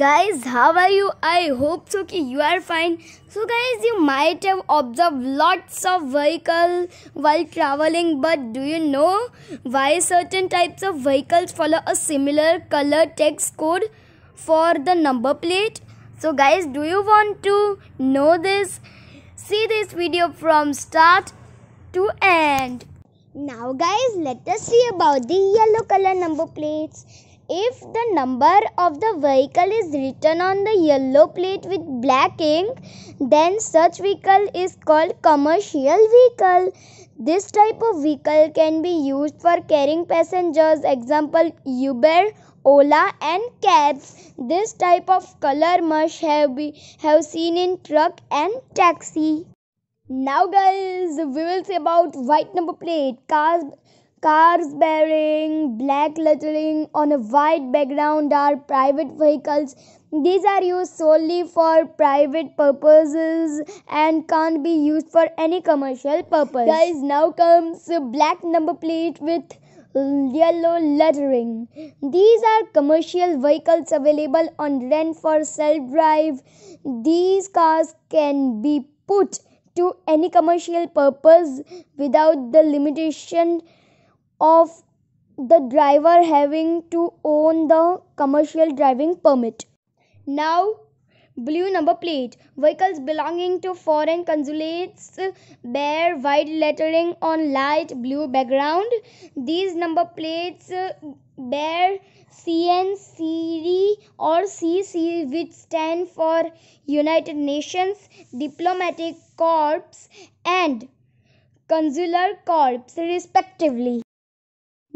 guys how are you i hope so ki you are fine so guys you might have observed lots of vehicle while traveling but do you know why certain types of vehicles follow a similar color text code for the number plate so guys do you want to know this see this video from start to end now guys let us see about the yellow color number plates if the number of the vehicle is written on the yellow plate with black ink then such vehicle is called commercial vehicle this type of vehicle can be used for carrying passengers example uber ola and cabs this type of color must have be have seen in truck and taxi now guys we will see about white number plate cars Cars bearing black lettering on a white background are private vehicles. These are used solely for private purposes and can't be used for any commercial purpose. Guys, now comes a black number plate with yellow lettering. These are commercial vehicles available on rent for self drive. These cars can be put to any commercial purpose without the limitation of the driver having to own the commercial driving permit. Now, blue number plate vehicles belonging to foreign consulates bear white lettering on light blue background these number plates bear CNCD or CC which stand for United Nations Diplomatic Corps and Consular Corps respectively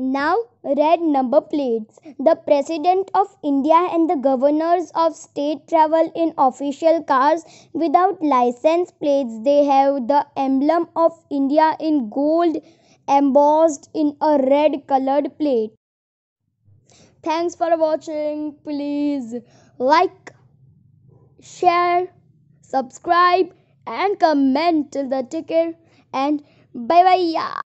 now red number plates. The President of India and the governors of state travel in official cars without license plates. They have the emblem of India in gold embossed in a red colored plate. Thanks for watching. Please like, share, subscribe, and comment till the ticker. And bye bye. Yeah.